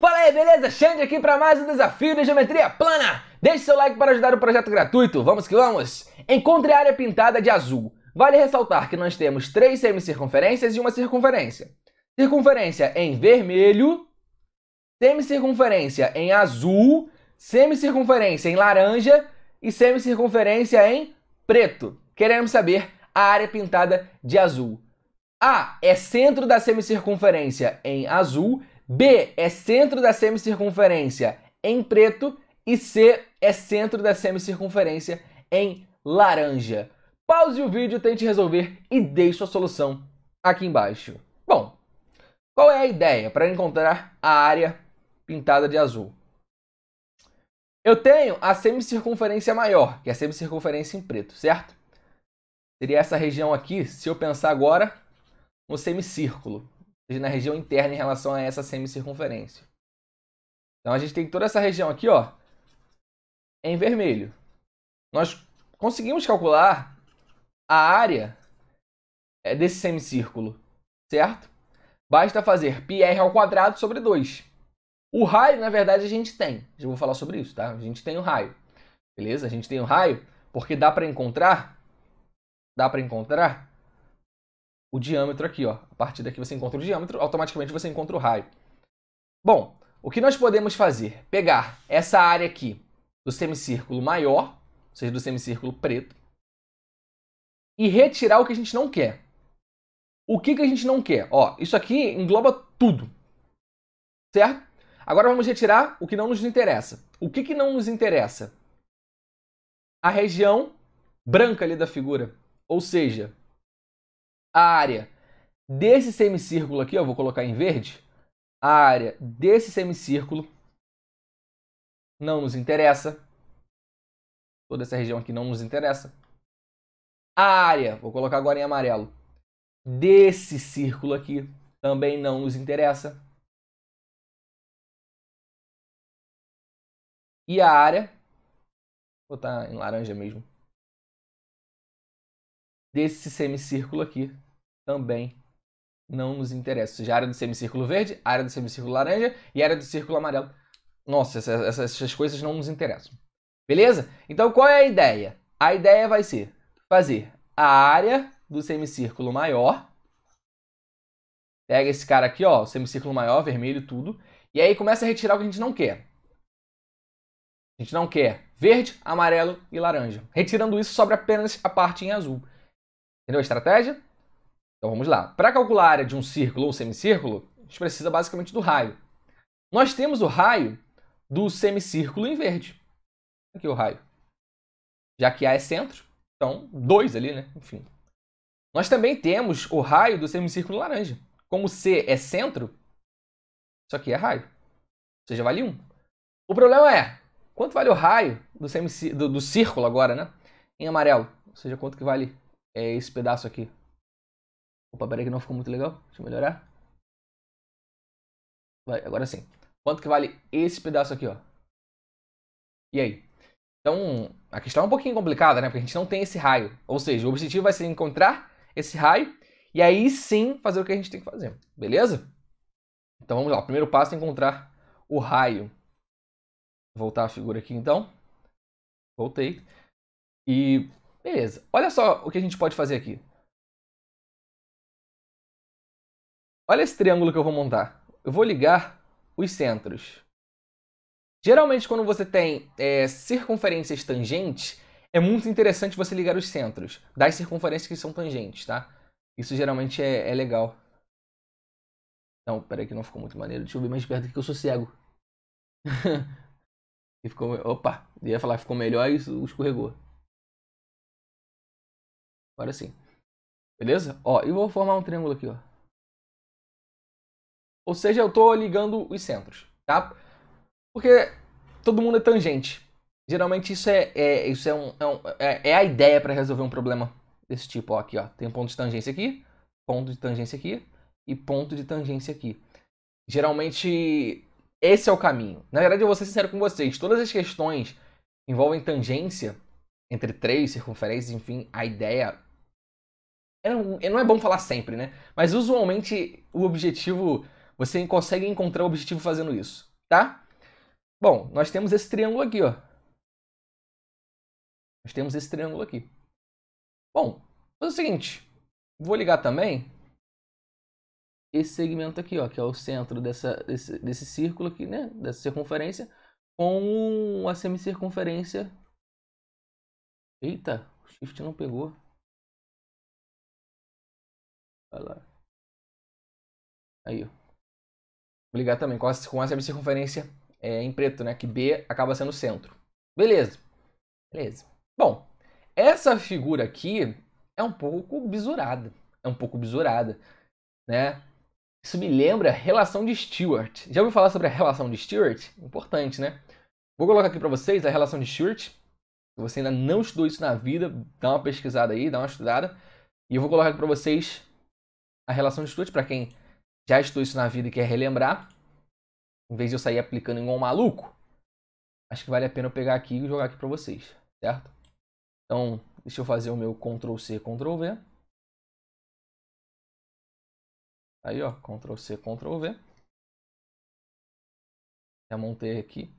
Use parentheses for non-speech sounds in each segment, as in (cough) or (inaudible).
Fala aí, beleza? Xande aqui para mais um desafio de geometria plana. Deixe seu like para ajudar o projeto gratuito. Vamos que vamos! Encontre a área pintada de azul. Vale ressaltar que nós temos três semicircunferências e uma circunferência. Circunferência em vermelho, semicircunferência em azul, semicircunferência em laranja e semicircunferência em preto. Queremos saber a área pintada de azul. A é centro da semicircunferência em azul B é centro da semicircunferência em preto e C é centro da semicircunferência em laranja. Pause o vídeo, tente resolver e deixe sua solução aqui embaixo. Bom, qual é a ideia para encontrar a área pintada de azul? Eu tenho a semicircunferência maior, que é a semicircunferência em preto, certo? Seria essa região aqui, se eu pensar agora, no semicírculo na região interna em relação a essa semicircunferência. Então a gente tem toda essa região aqui, ó, em vermelho. Nós conseguimos calcular a área é, desse semicírculo, certo? Basta fazer πr ao quadrado sobre 2. O raio, na verdade, a gente tem. Já vou falar sobre isso, tá? A gente tem o raio. Beleza? A gente tem o raio porque dá para encontrar dá para encontrar o diâmetro aqui, ó. A partir daqui você encontra o diâmetro, automaticamente você encontra o raio. Bom, o que nós podemos fazer? Pegar essa área aqui do semicírculo maior, ou seja, do semicírculo preto, e retirar o que a gente não quer. O que, que a gente não quer? Ó, isso aqui engloba tudo, certo? Agora vamos retirar o que não nos interessa. O que, que não nos interessa? A região branca ali da figura, ou seja, a área desse semicírculo aqui, ó, vou colocar em verde, a área desse semicírculo não nos interessa. Toda essa região aqui não nos interessa. A área, vou colocar agora em amarelo, desse círculo aqui também não nos interessa. E a área, vou botar em laranja mesmo, desse semicírculo aqui também não nos interessa. Ou seja, a área do semicírculo verde, a área do semicírculo laranja e a área do círculo amarelo. Nossa, essas, essas coisas não nos interessam. Beleza? Então qual é a ideia? A ideia vai ser fazer a área do semicírculo maior. Pega esse cara aqui, ó, semicírculo maior, vermelho, tudo. E aí começa a retirar o que a gente não quer. A gente não quer verde, amarelo e laranja. Retirando isso, sobra apenas a parte em azul. Entendeu a estratégia? Então vamos lá. Para calcular a área de um círculo ou semicírculo, a gente precisa basicamente do raio. Nós temos o raio do semicírculo em verde. Aqui é o raio. Já que A é centro, então dois ali, né? Enfim. Nós também temos o raio do semicírculo laranja. Como C é centro, isso aqui é raio. Ou seja, vale 1. O problema é, quanto vale o raio do, semicí do, do círculo agora, né? Em amarelo. Ou seja, quanto que vale é, esse pedaço aqui? Opa, peraí que não ficou muito legal. Deixa eu melhorar. Vai, agora sim. Quanto que vale esse pedaço aqui, ó? E aí? Então, a questão é um pouquinho complicada, né? Porque a gente não tem esse raio. Ou seja, o objetivo vai ser encontrar esse raio e aí sim fazer o que a gente tem que fazer. Beleza? Então vamos lá. O primeiro passo é encontrar o raio. Vou voltar a figura aqui então. Voltei. E beleza. Olha só o que a gente pode fazer aqui. Olha esse triângulo que eu vou montar. Eu vou ligar os centros. Geralmente, quando você tem é, circunferências tangentes, é muito interessante você ligar os centros das circunferências que são tangentes, tá? Isso geralmente é, é legal. Não, peraí que não ficou muito maneiro. Deixa eu ver mais perto aqui que eu sou cego. (laughs) e ficou... Opa! Ia falar ficou melhor e escorregou. Agora sim. Beleza? Ó, e vou formar um triângulo aqui, ó. Ou seja, eu estou ligando os centros, tá? Porque todo mundo é tangente. Geralmente isso é, é isso é, um, é, um, é, é a ideia para resolver um problema desse tipo. Ó, aqui, ó, tem um ponto de tangência aqui, ponto de tangência aqui e ponto de tangência aqui. Geralmente esse é o caminho. Na verdade, eu vou ser sincero com vocês. Todas as questões envolvem tangência entre três circunferências, enfim, a ideia é é, não é bom falar sempre, né? Mas usualmente o objetivo você consegue encontrar o objetivo fazendo isso, tá? Bom, nós temos esse triângulo aqui, ó. Nós temos esse triângulo aqui. Bom, faz o seguinte. Vou ligar também esse segmento aqui, ó, que é o centro dessa, desse, desse círculo aqui, né? Dessa circunferência, com a semicircunferência. Eita, o shift não pegou. Olha lá. Aí, ó ligar também com a, com a circunferência é, em preto, né? Que B acaba sendo o centro. Beleza. Beleza. Bom, essa figura aqui é um pouco bizurada. É um pouco bizurada, né? Isso me lembra a relação de Stewart. Já ouviu falar sobre a relação de Stewart? Importante, né? Vou colocar aqui para vocês a relação de Stewart. Se você ainda não estudou isso na vida, dá uma pesquisada aí, dá uma estudada. E eu vou colocar aqui para vocês a relação de Stewart para quem já estou isso na vida e quer relembrar, em vez de eu sair aplicando igual um maluco, acho que vale a pena eu pegar aqui e jogar aqui para vocês, certo? Então, deixa eu fazer o meu Ctrl C, Ctrl V. Aí, ó, Ctrl C, Ctrl V. Já montei aqui.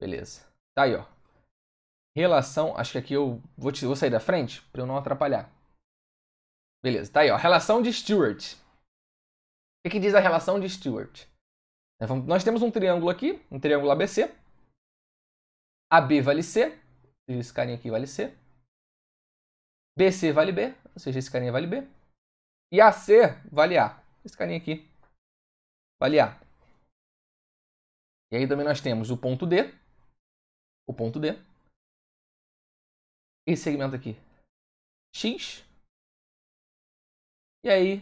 Beleza. Tá aí, ó. Relação, acho que aqui eu vou, te, vou sair da frente para eu não atrapalhar. Beleza, tá aí, ó. Relação de Stewart. O que, diz a relação de Stewart? Né, nós temos um triângulo aqui, um triângulo ABC. AB vale C, esse carinha aqui vale C. BC vale B, ou seja, esse carinha vale B. E AC vale A, esse carinha aqui vale A. E aí também nós temos o ponto D, o ponto D. Esse segmento aqui, X. E aí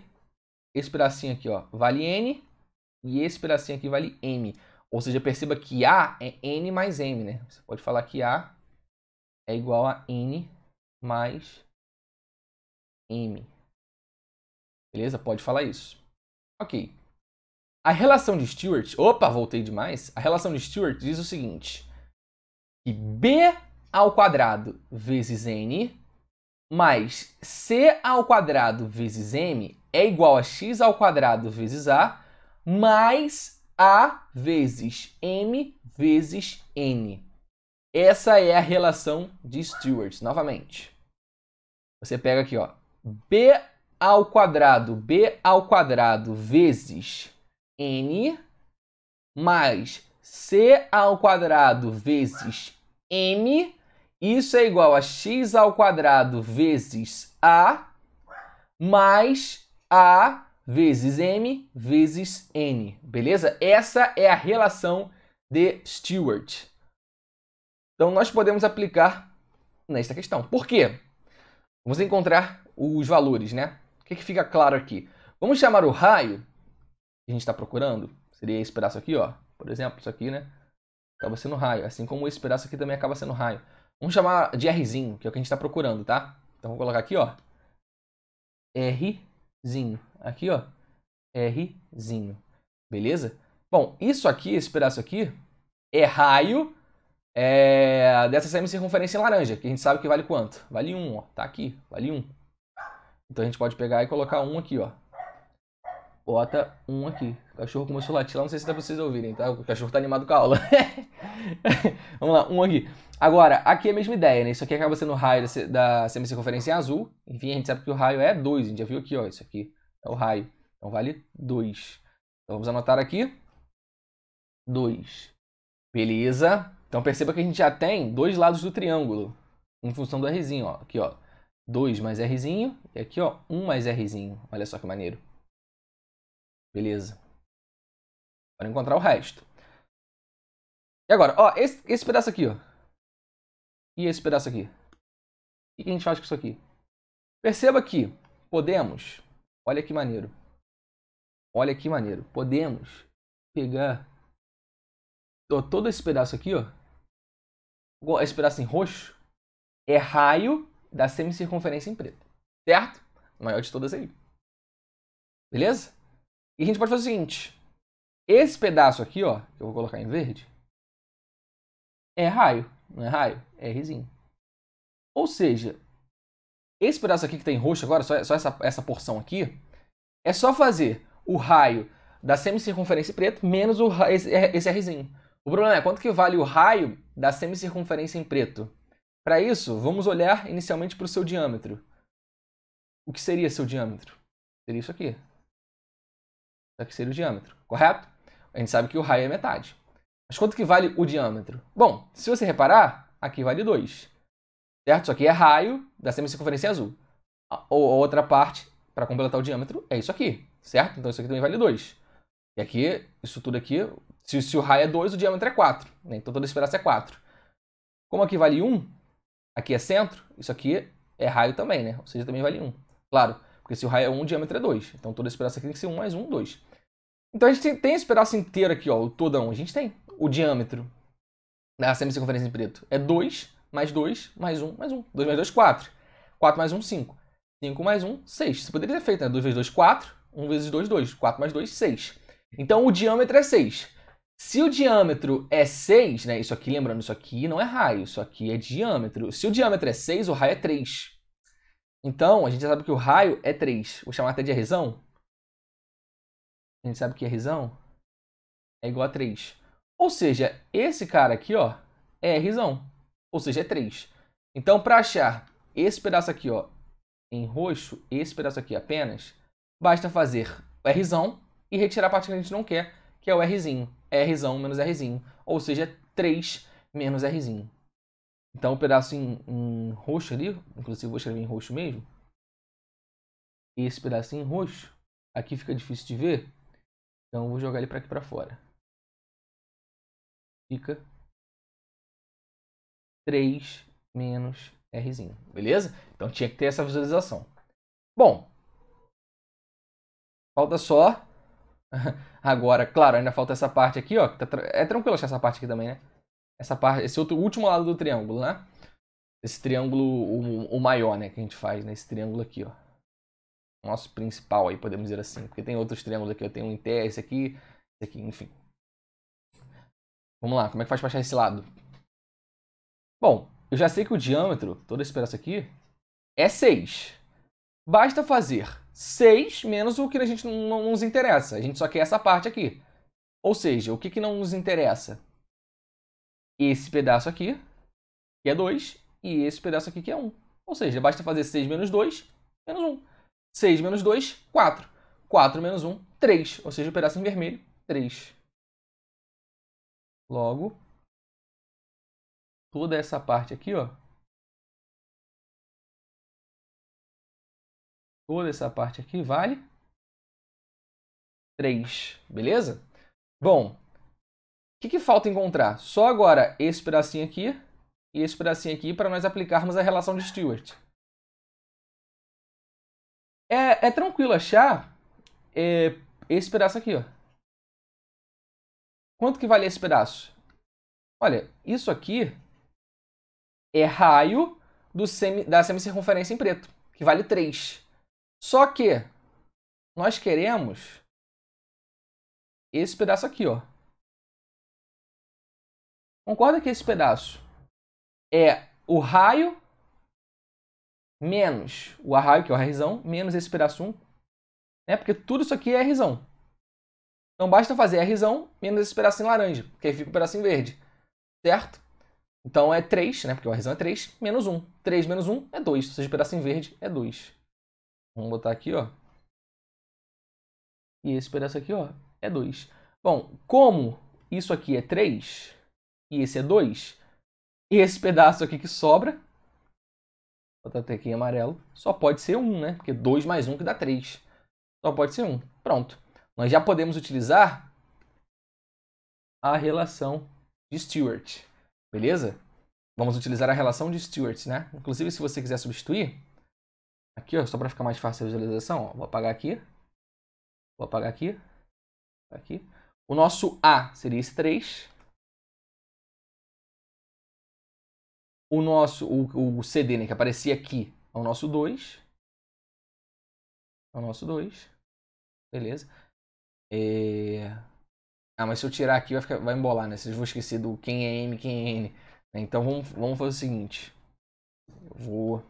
esse pedacinho aqui ó, vale N e esse pedacinho aqui vale M. Ou seja, perceba que A é N mais M, né? Você pode falar que A é igual a N mais M. Beleza? Pode falar isso. Ok. A relação de Stewart, opa, voltei demais. A relação de Stewart diz o seguinte: que b ao quadrado vezes n mais c ao quadrado vezes m é igual a x ao quadrado vezes a mais a vezes m vezes n. Essa é a relação de Stewart, novamente. Você pega aqui, ó, b ao quadrado, b ao quadrado vezes n mais c ao quadrado vezes m, isso é igual a x ao quadrado vezes a mais a vezes M vezes N, beleza? Essa é a relação de Stewart. Então, nós podemos aplicar nesta questão. Por quê? Vamos encontrar os valores, né? O que, que fica claro aqui? Vamos chamar o raio que a gente está procurando, seria esse pedaço aqui, ó. Por exemplo, isso aqui, né? Acaba sendo raio, assim como esse pedaço aqui também acaba sendo raio. Vamos chamar de Rzinho, que é o que a gente está procurando, tá? Então, vou colocar aqui, ó. R Rzinho. Aqui, ó. Rzinho. Beleza? Bom, isso aqui, esse pedaço aqui, é raio é, dessa semicircunferência em laranja, que a gente sabe que vale quanto? Vale 1, ó. Tá aqui, vale 1. Então a gente pode pegar e colocar 1 aqui, ó. Bota um aqui. O cachorro começou a latir lá, não sei se dá pra vocês ouvirem, tá? O cachorro tá animado com a aula. (laughs) Vamos lá, um aqui. Agora, aqui é a mesma ideia, né? Isso aqui acaba sendo o raio da semicircunferência em azul. Enfim, a gente sabe que o raio é 2, a gente já viu aqui, ó. Isso aqui é o raio. Então vale 2. Então vamos anotar aqui. 2. Beleza. Então perceba que a gente já tem dois lados do triângulo. Em função do Rzinho, ó. Aqui, ó. 2 mais Rzinho. E aqui, ó, 1 um mais Rzinho. Olha só que maneiro. Beleza. Para encontrar o resto. E agora, ó, esse, esse pedaço aqui, ó. E esse pedaço aqui. O que a gente faz com isso aqui? Perceba que podemos, olha que maneiro. Olha que maneiro. Podemos pegar ó, todo esse pedaço aqui, ó. Esse pedaço em roxo é raio da semicircunferência em preto. Certo? maior de todas aí. Beleza? E a gente pode fazer o seguinte: esse pedaço aqui, ó, que eu vou colocar em verde, é raio, não é raio? É Rzinho. Ou seja, esse pedaço aqui que tem tá em roxo agora, só, só essa, essa porção aqui, é só fazer o raio da semicircunferência preta menos o, esse, é, esse é Rzinho. O problema é quanto que vale o raio da semicircunferência em preto. Para isso, vamos olhar inicialmente para o seu diâmetro. O que seria seu diâmetro? Seria isso aqui, que seria o diâmetro, correto? A gente sabe que o raio é metade. Mas quanto que vale o diâmetro? Bom, se você reparar, aqui vale 2, certo? Isso aqui é raio da semicircunferência azul. A outra parte, para completar o diâmetro, é isso aqui, certo? Então isso aqui também vale 2. E aqui, isso tudo aqui, se, se o raio é 2, o diâmetro é 4. Né? Então toda a esperança é 4. Como aqui vale 1, um, aqui é centro, isso aqui é raio também, né? Ou seja, também vale 1. Um. Claro, porque se o raio é 1, o diâmetro é 2. Então toda a esperança aqui é tem que ser 1 mais 1, 2. Então a gente tem esse pedaço inteiro aqui, ó, o todão. A gente tem o diâmetro da semicircunferência em preto. É 2 mais 2 mais 1 mais 1. 2 mais 2, 4. 4 mais 1, 5. 5 mais 1, 6. Você poderia ter feito, né? 2 vezes 2, 4. 1 vezes 2, 2. 4 mais 2, 6. Então o diâmetro é 6. Se o diâmetro é 6, né? Isso aqui, lembrando, isso aqui não é raio, isso aqui é diâmetro. Se o diâmetro é 6, o raio é 3. Então, a gente já sabe que o raio é 3. Vou chamar até de Rzão. A gente sabe que é Rzão é igual a 3. Ou seja, esse cara aqui, ó, é Rzão. Ou seja, é 3. Então, para achar esse pedaço aqui, ó, em roxo, esse pedaço aqui apenas, basta fazer o Rzão e retirar a parte que a gente não quer, que é o Rzinho. É Rzão menos Rzinho. Ou seja, 3 menos Rzinho. Então, o um pedaço em, em, roxo ali, inclusive vou escrever em roxo mesmo. Esse pedacinho em roxo, aqui fica difícil de ver, então vou jogar ele para aqui para fora. Fica 3 menos Rzinho, beleza? Então tinha que ter essa visualização. Bom, falta só. (laughs) Agora, claro, ainda falta essa parte aqui, ó. Tá tra... É tranquilo achar essa parte aqui também, né? Essa parte, esse outro último lado do triângulo, né? Esse triângulo, o, o maior, né? Que a gente faz, nesse né? triângulo aqui, ó nosso principal aí, podemos dizer assim. Porque tem outros triângulos aqui, eu tenho um em T, esse aqui, esse aqui, enfim. Vamos lá, como é que faz para achar esse lado? Bom, eu já sei que o diâmetro, todo esse pedaço aqui, é 6. Basta fazer 6 menos o que a gente não, nos interessa. A gente só quer essa parte aqui. Ou seja, o que, que não nos interessa? Esse pedaço aqui, que é 2, e esse pedaço aqui, que é 1. Ou seja, basta fazer 6 menos 2, menos 1. 6 menos 2, 4. 4 menos 1, 3. Ou seja, o pedaço em vermelho, 3. Logo, toda essa parte aqui, ó. Toda essa parte aqui vale 3, beleza? Bom, o que, que falta encontrar? Só agora esse pedacinho aqui e esse pedacinho aqui para nós aplicarmos a relação de Stewart. É, é tranquilo achar é, esse pedaço aqui, ó. Quanto que vale esse pedaço? Olha, isso aqui é raio semi, da semicircunferência em preto, que vale 3. Só que nós queremos esse pedaço aqui, ó. Concorda que esse pedaço é o raio menos o arraio, que é o arraizão, menos esse pedaço 1, né? Porque tudo isso aqui é arraizão. Então basta fazer arraizão menos esse pedacinho laranja, que aí fica o um pedacinho verde, certo? Então é 3, né? Porque o arraizão é 3, menos 1. 3 menos 1 é 2, ou seja, o pedacinho verde é 2. Vamos botar aqui, ó. E esse pedaço aqui, ó, é 2. Bom, como isso aqui é 3 e esse é 2, esse pedaço aqui que sobra Tatatequinho amarelo. Só pode ser um, né? Porque 2 mais 1 um que dá 3. Só pode ser um. Pronto. Nós já podemos utilizar a relação de Stewart. Beleza? Vamos utilizar a relação de Stewart, né? Inclusive, se você quiser substituir, aqui, ó, só para ficar mais fácil a visualização, ó, vou apagar aqui. Vou apagar aqui. Aqui. O nosso A seria esse 3. o nosso o, o CD né, que aparecia aqui é o nosso 2. É o nosso 2. Beleza. É... Ah, mas se eu tirar aqui vai, ficar, vai embolar, né? Vocês vão esquecer do quem é M, quem é N. Né? Então vamos, vamos fazer o seguinte. Eu vou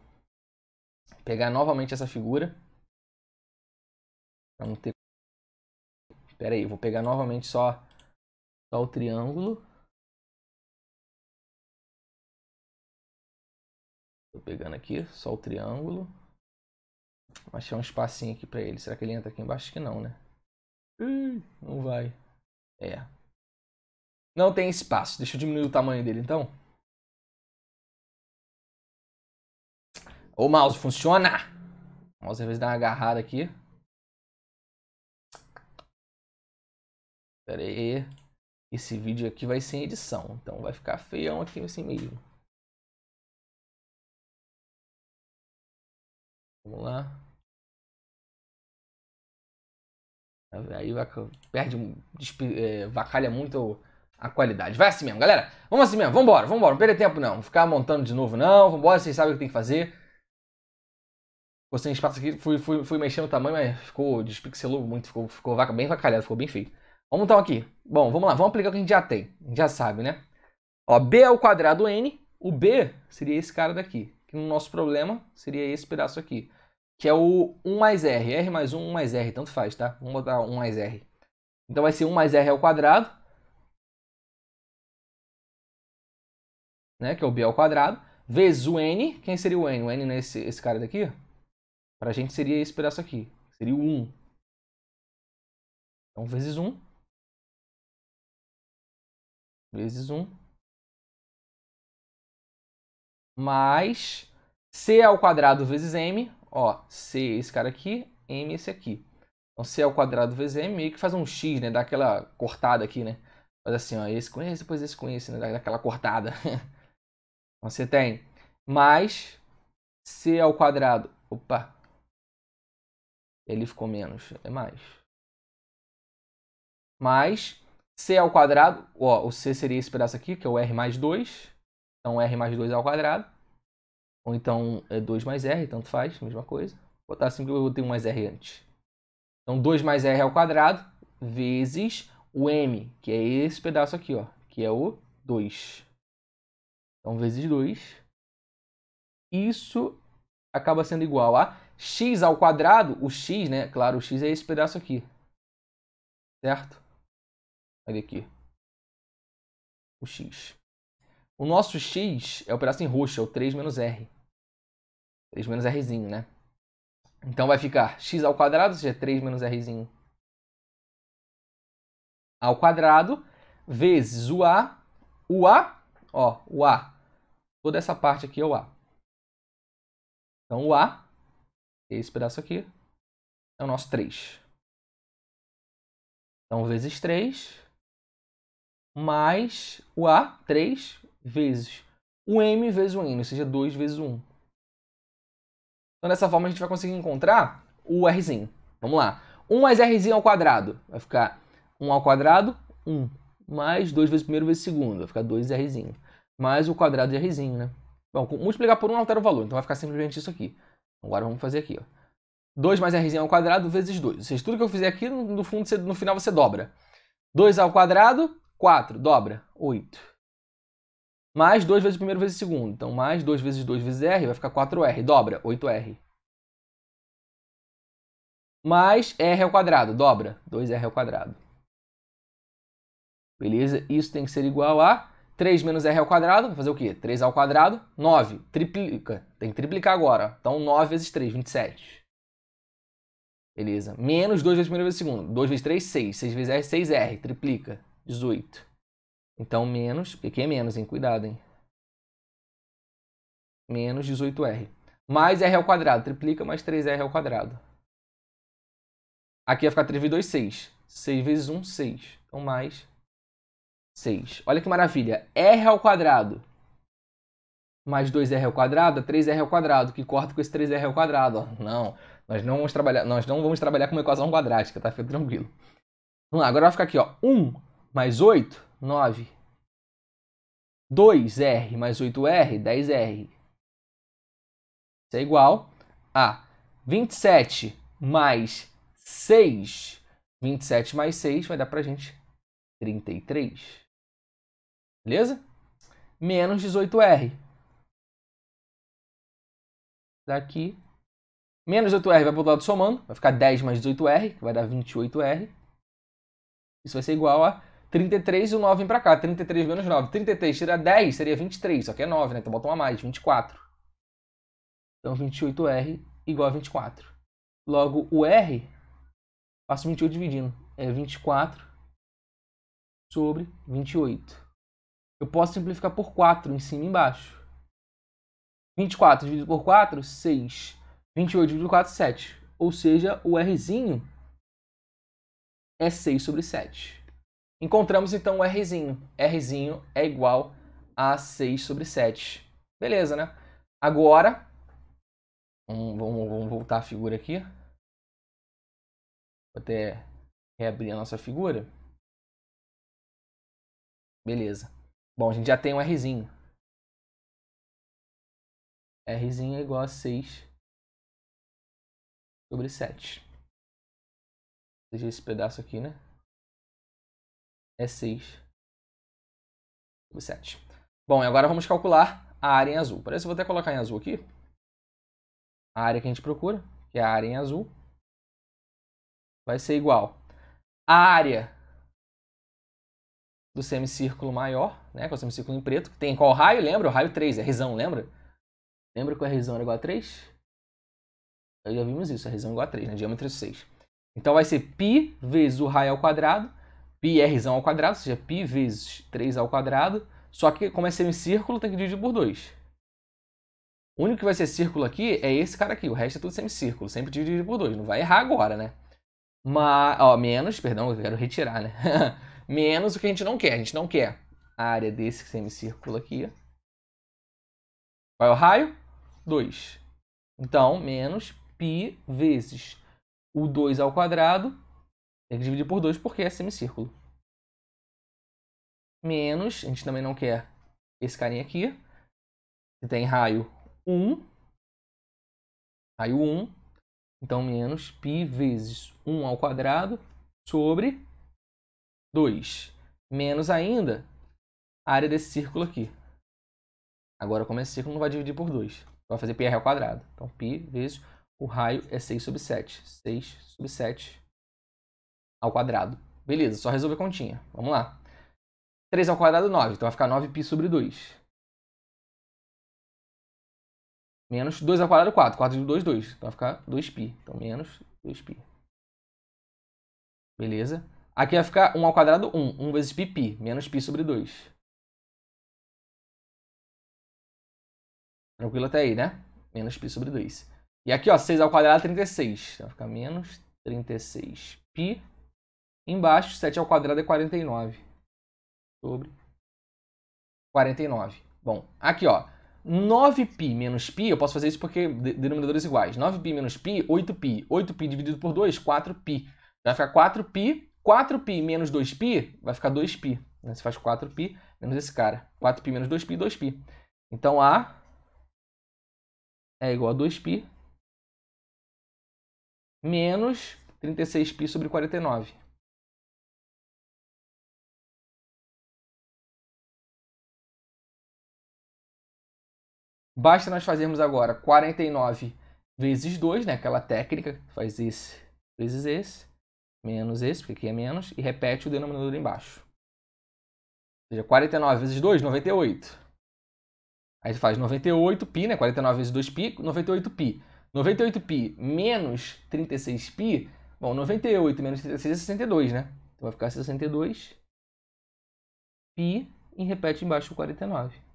pegar novamente essa figura. Pra não ter... Pera aí, vou pegar novamente só, só o triângulo. pegando aqui, só o triângulo. achar um espacinho aqui pra ele. Será que ele entra aqui embaixo? que não, né? Não vai. É. Não tem espaço. Deixa eu diminuir o tamanho dele, então. O mouse funciona! O mouse às vezes dá uma agarrada aqui. Pera aí. Esse vídeo aqui vai sem edição, então vai ficar feião aqui assim mesmo. Vamos lá. Aí perde, é, vacalha muito a qualidade. Vai assim mesmo, galera. Vamos assim mesmo, vambora, vambora. Não perder tempo não. Vou ficar montando de novo não. Vambora, vocês sabem o que tem que fazer. Ficou sem espaço aqui, fui, fui, fui mexendo o tamanho, mas ficou, despixelou muito, ficou, ficou vaca bem vacalhado, ficou bem feio. Vamos então aqui. Bom, vamos lá, vamos aplicar o que a gente já tem. A gente já sabe, né? Ó, B ao quadrado N, o B seria esse cara daqui que no nosso problema seria esse pedaço aqui, que é o 1 mais r, r mais 1, 1 mais r, tanto faz, tá? Vamos botar 1 mais r. Então vai ser 1 mais r ao quadrado, né, que é o b ao quadrado, vezes o n, quem seria o n? O n nesse né, é esse, cara daqui? Para a gente seria esse pedaço aqui, seria o 1. Então vezes 1, vezes 1, mais c ao quadrado vezes m, ó, c é esse cara aqui, m é esse aqui. Então c ao quadrado vezes m meio que faz um x, né, dá aquela cortada aqui, né? Faz assim, ó, esse com esse, depois esse com esse, né, dá aquela cortada. (laughs) Você tem mais c ao quadrado, opa, ele ficou menos, é mais. Mais c ao quadrado, ó, o c seria esse pedaço aqui, que é o r mais 2, então r mais 2 ao quadrado. Ou então é 2 mais r, tanto faz, mesma coisa. Vou botar assim que eu tenho mais r antes. Então 2 mais r ao quadrado vezes o m, que é esse pedaço aqui, ó, que é o 2. Então vezes 2. Isso acaba sendo igual a x ao quadrado, o x, né? Claro, o x é esse pedaço aqui. Certo? Olha aqui. O x. O nosso x é o pedaço em roxo, é o 3 menos r. 3 menos rzinho, né? Então vai ficar x ao quadrado, ou seja, 3 menos rzinho ao quadrado, vezes o a, o a, ó, o a, toda essa parte aqui é o a. Então o a, esse pedaço aqui, é o nosso 3. Então, vezes 3, mais o a, 3, vezes o m vezes o n, ou seja, 2 vezes o 1. Então, dessa forma, a gente vai conseguir encontrar o rzinho. Vamos lá. 1 mais rzinho ao quadrado. Vai ficar 1 ao quadrado, 1. Mais 2 vezes primeiro vezes segundo. Vai ficar 2rzinho. Mais o quadrado de rzinho, né? Bom, multiplicar por 1 altera o valor. Então, vai ficar simplesmente isso aqui. Então, agora vamos fazer aqui, ó. 2 mais rzinho ao quadrado vezes 2. Ou seja, tudo que eu fizer aqui, no, fundo, no final você dobra. 2 ao quadrado, 4. Dobra, 8 mais 2 vezes o primeiro vezes o segundo. Então, mais 2 vezes 2 vezes R vai ficar 4R. Dobra, 8R. Mais R ao quadrado, dobra, 2R ao quadrado. Beleza? Isso tem que ser igual a 3 menos R ao quadrado, vai fazer o quê? 3 ao quadrado, 9. Triplica, tem que triplicar agora. Então, 9 vezes 3, 27. Beleza. Menos 2 vezes primeiro vezes segundo. 2 vezes 3, 6. 6 vezes R, 6R. Triplica, 18. Então, menos, pequeno é menos, hein? Cuidado, hein? Menos 18R. Mais R ao quadrado. Triplica mais 3R ao quadrado. Aqui vai ficar 3 vezes 2, 6. 6 vezes 1, 6. Então, mais 6. Olha que maravilha. R ao quadrado mais 2R ao quadrado, 3R ao quadrado, que corta com esse 3R ao quadrado. Ó. Não, nós não vamos trabalhar, nós não vamos trabalhar com uma equação quadrática, tá? Fica tranquilo. Vamos lá, agora vai ficar aqui, ó. 1 mais 8 9. 2R mais 8R, 10R. Isso é igual a 27 mais 6. 27 mais 6 vai dar para a gente 33. Beleza? Menos 18R. Daqui. Menos 8R vai para o lado somando. Vai ficar 10 mais 18R, que vai dar 28R. Isso vai ser igual a 33 e o 9 vem pra cá. 33 menos 9. 33 tira 10, seria 23, só que é 9, né? Então bota uma mais, 24. Então 28R igual a 24. Logo, o R, faço 28 dividindo, é 24 sobre 28. Eu posso simplificar por 4, em cima e embaixo. 24 dividido por 4, 6. 28 dividido por 4, 7. Ou seja, o Rzinho é 6 sobre 7. Encontramos então o Rzinho. Rzinho é igual a 6 sobre 7. Beleza, né? Agora, vamos, vamos, voltar a figura aqui. Vou até reabrir a nossa figura. Beleza. Bom, a gente já tem um Rzinho. Rzinho é igual a 6 sobre 7. Deixa esse pedaço aqui, né? é 6 por 7. Bom, e agora vamos calcular a área em azul. Por isso, eu vou até colocar em azul aqui. A área que a gente procura, que é a área em azul, vai ser igual à área do semicírculo maior, né, que é o semicírculo em preto, que tem qual raio? Lembra? O raio 3, é Rzão, lembra? Lembra que o Rzão era igual a 3? Aí já vimos isso, Rzão é igual a 3, né? Diâmetro é 6. Então vai ser π vezes o raio ao quadrado πr ao quadrado, ou seja, π vezes 3 ao quadrado, só que como é semicírculo, tem que dividir por 2. O único que vai ser círculo aqui é esse cara aqui, o resto é tudo semicírculo, sempre dividido por 2, não vai errar agora, né? Mas, ó, menos, perdão, eu quero retirar, né? (laughs) menos o que a gente não quer, a gente não quer a área desse semicírculo aqui. Qual é o raio? 2. Então, menos π vezes o 2 ao quadrado tem que dividir por 2 porque é semicírculo. Menos, a gente também não quer esse carinha aqui, que tem raio 1. Raio 1. Então, menos π vezes 1 ao quadrado sobre 2. Menos ainda a área desse círculo aqui. Agora, como esse círculo não vai dividir por 2, vai fazer πr ao quadrado. Então, π vezes o raio é 6 sobre 7. 6 sobre 7 ao quadrado. Beleza, só resolver a continha. Vamos lá. 3 ao quadrado, 9. Então vai ficar 9π sobre 2. Menos 2 ao quadrado, 4. 4 de 2, 2. Então vai ficar 2π. Então menos 2π. Beleza. Aqui vai ficar 1 ao quadrado, 1. 1 vezes π, π. Menos π sobre 2. Tranquilo até aí, né? Menos π sobre 2. E aqui, ó, 6 ao quadrado, 36. Então vai ficar menos 36π Embaixo, 7 ao quadrado é 49. Sobre 49. Bom, aqui ó, 9π menos π, eu posso fazer isso porque denominadores iguais. 9π menos π, 8π. 8π dividido por 2, 4π. Vai ficar 4π, 4π menos 2π, vai ficar 2π. Você né? faz 4π menos esse cara. 4π menos 2π, 2π. Então A é igual a 2π menos 36π sobre 49. Basta nós fazermos agora 49 vezes 2, né? Aquela técnica, faz esse vezes esse, menos esse, porque aqui é menos, e repete o denominador embaixo. Ou seja, 49 vezes 2, 98. Aí você faz 98π, né? 49 vezes 2π, 98π. 98π menos 36π, bom, 98 menos 36 é 62, né? Então vai ficar 62π e repete embaixo o 49.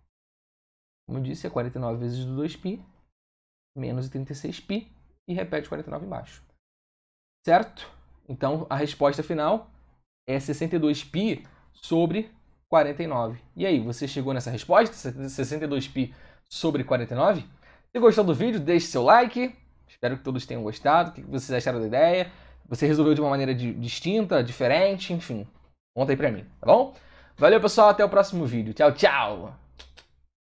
Como eu disse, é 49 vezes do 2π, menos 36π, e repete 49 embaixo. Certo? Então, a resposta final é 62π sobre 49. E aí, você chegou nessa resposta? 62π sobre 49? Se gostou do vídeo, deixe seu like. Espero que todos tenham gostado. O que vocês acharam da ideia? Você resolveu de uma maneira de, distinta, diferente, enfim. Conta aí pra mim, tá bom? Valeu, pessoal. Até o próximo vídeo. Tchau, tchau!